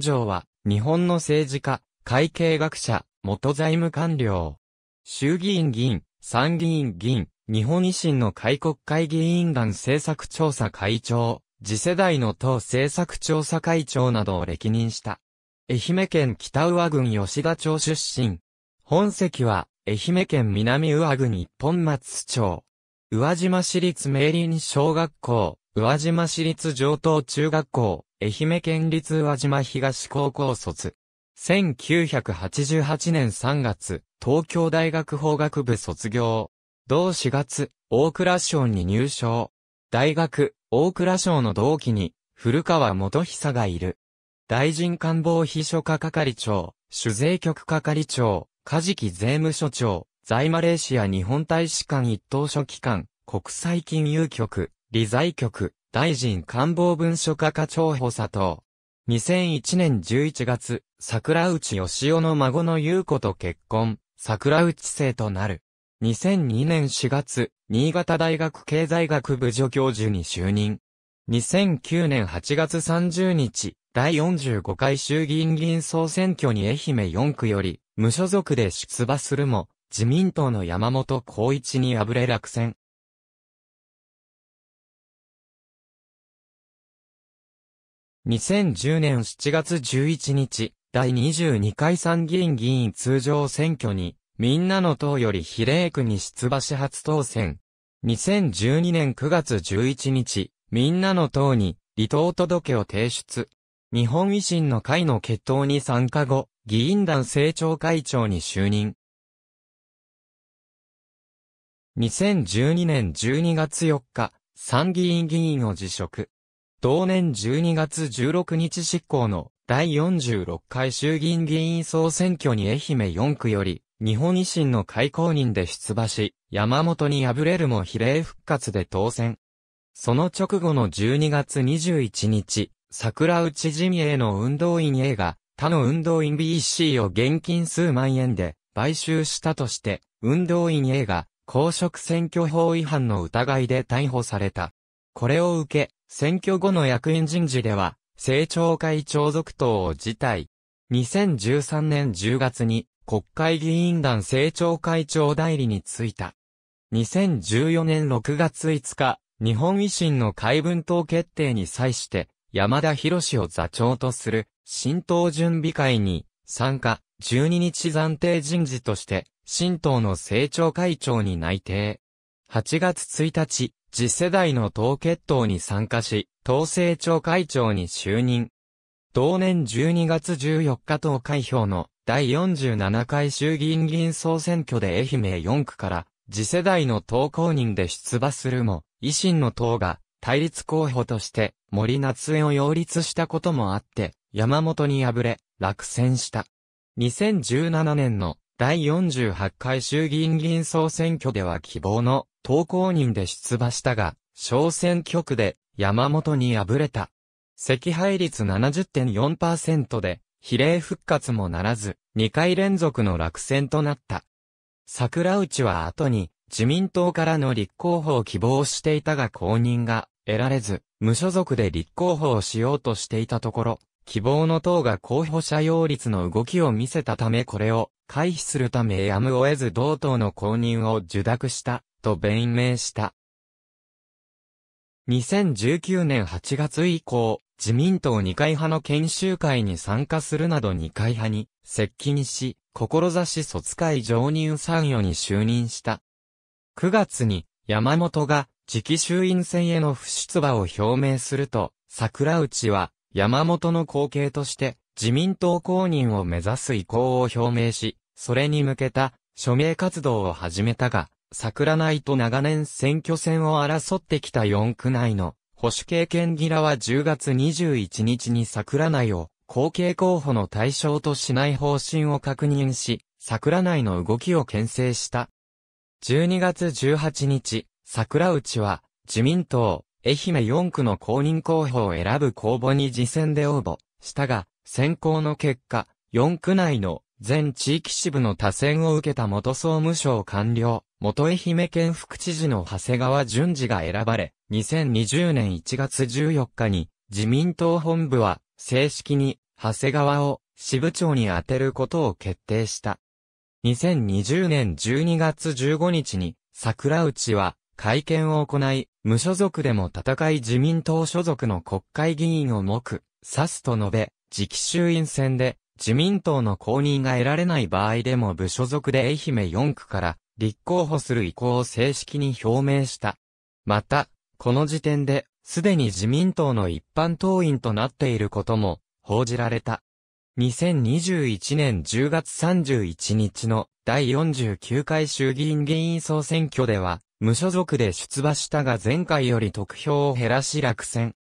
城は、日本の政治家、会計学者、元財務官僚。衆議院議員、参議院議員、日本維新の会国会議員団政策調査会長、次世代の党政策調査会長などを歴任した。愛媛県北上郡吉田町出身。本籍は、愛媛県南上郡一本松町。宇和島市立明林小学校、宇和島市立上等中学校、愛媛県立宇和島東高校卒。1988年3月、東京大学法学部卒業。同4月、大倉省に入省。大学、大倉省の同期に、古川元久がいる。大臣官房秘書課係長、主税局係長、梶木税務署長、在マレーシア日本大使館一等書記官、国際金融局、理財局、大臣官房文書課課長補佐等。2001年11月、桜内義雄の孫の優子と結婚、桜内生となる。2002年4月、新潟大学経済学部助教授に就任。2009年8月30日、第45回衆議院議員総選挙に愛媛4区より、無所属で出馬するも、自民党の山本光一に敗れ落選。2010年7月11日、第22回参議院議員通常選挙に、みんなの党より比例区に出馬し初当選。2012年9月11日、みんなの党に離党届を提出。日本維新の会の決闘に参加後、議員団政調会長に就任。2012年12月4日、参議院議員を辞職。同年12月16日執行の第46回衆議院議員総選挙に愛媛4区より、日本維新の開口人で出馬し、山本に敗れるも比例復活で当選。その直後の12月21日、桜内陣営の運動員 A が、他の運動員 BC を現金数万円で買収したとして、運動員 A が公職選挙法違反の疑いで逮捕された。これを受け、選挙後の役員人事では、政調会長続投を辞退。2013年10月に、国会議員団政調会長代理に就いた。2014年6月5日、日本維新の会分党決定に際して、山田博士を座長とする、新党準備会に、参加、12日暫定人事として、新党の政調会長に内定。8月1日、次世代の党決闘に参加し、党政調会長に就任。同年12月14日党開票の第47回衆議院議員総選挙で愛媛4区から次世代の党公認で出馬するも、維新の党が対立候補として森夏江を擁立したこともあって、山本に敗れ、落選した。2017年の第48回衆議院議員総選挙では希望の投稿人で出馬したが、小選挙区で山本に敗れた。赤配率70.4%で、比例復活もならず、2回連続の落選となった。桜内は後に、自民党からの立候補を希望していたが公認が得られず、無所属で立候補をしようとしていたところ、希望の党が候補者擁立の動きを見せたためこれを回避するためやむを得ず同等の公認を受諾した、と弁明した。2019年8月以降、自民党二階派の研修会に参加するなど二階派に接近し、志卒会常任参与に就任した。9月に山本が次期衆院選への不出馬を表明すると、桜内は山本の後継として自民党公認を目指す意向を表明し、それに向けた署名活動を始めたが、桜内と長年選挙戦を争ってきた4区内の保守系県議らは10月21日に桜内を後継候補の対象としない方針を確認し、桜内の動きを牽制した。12月18日、桜内は自民党、愛媛4区の公認候補を選ぶ公募に次戦で応募したが、選考の結果、4区内の全地域支部の多選を受けた元総務省官僚、元愛媛県副知事の長谷川淳二が選ばれ、2020年1月14日に自民党本部は正式に長谷川を支部長に充てることを決定した。2020年12月15日に桜内は会見を行い、無所属でも戦い自民党所属の国会議員を目、指すと述べ、次期衆院選で自民党の公認が得られない場合でも部所属で愛媛4区から立候補する意向を正式に表明した。また、この時点で、すでに自民党の一般党員となっていることも報じられた。2021年10月31日の第49回衆議院議員総選挙では、無所属で出馬したが前回より得票を減らし落選。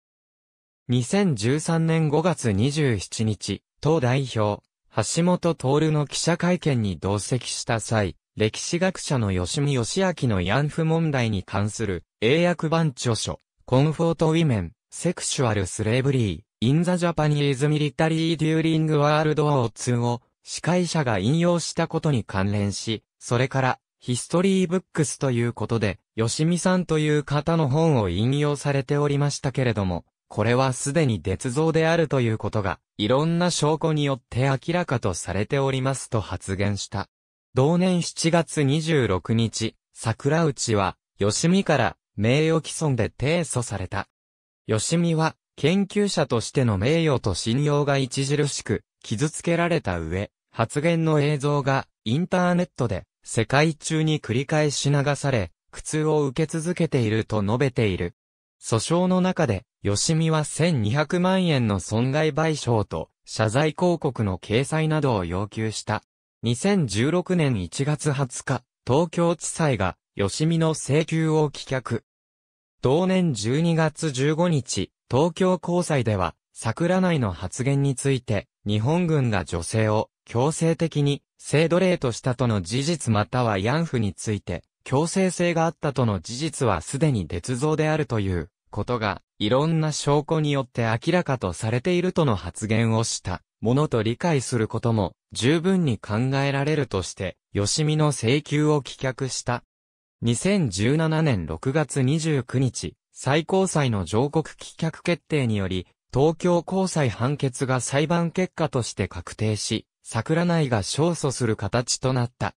2013年5月27日、党代表、橋本徹の記者会見に同席した際、歴史学者の吉見義明の慰安婦問題に関する英訳版著書、コンフォートウィメン、セクシュアルスレーブリー、インザジャパニーズミリタリーデューリングワールドオーツを司会者が引用したことに関連し、それから、ヒストリーブックスということで、吉見さんという方の本を引用されておりましたけれども、これはすでに捏造であるということが、いろんな証拠によって明らかとされておりますと発言した。同年7月26日、桜内は、吉見から名誉毀損で提訴された。吉見は、研究者としての名誉と信用が著しく、傷つけられた上、発言の映像が、インターネットで、世界中に繰り返し流され、苦痛を受け続けていると述べている。訴訟の中で、吉見は1200万円の損害賠償と、謝罪広告の掲載などを要求した。2016年1月20日、東京地裁が、吉見の請求を棄却。同年12月15日、東京高裁では、桜内の発言について、日本軍が女性を強制的に性奴隷としたとの事実または慰安婦について、強制性があったとの事実はすでに捏造であるということが、いろんな証拠によって明らかとされているとの発言をしたものと理解することも十分に考えられるとして、吉見の請求を棄却した。2017年6月29日、最高裁の上告棄却決定により、東京高裁判決が裁判結果として確定し、桜内が勝訴する形となった。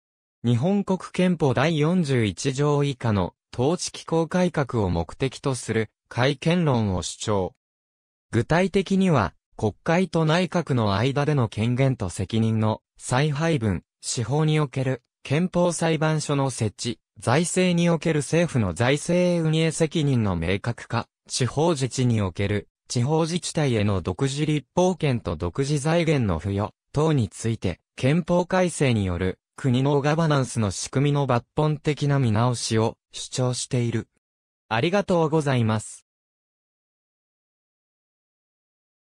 日本国憲法第41条以下の統治機構改革を目的とする改憲論を主張。具体的には、国会と内閣の間での権限と責任の再配分、司法における憲法裁判所の設置、財政における政府の財政運営責任の明確化、地方自治における地方自治体への独自立法権と独自財源の付与等について、憲法改正による国のガバナンスの仕組みの抜本的な見直しを主張している。ありがとうございます。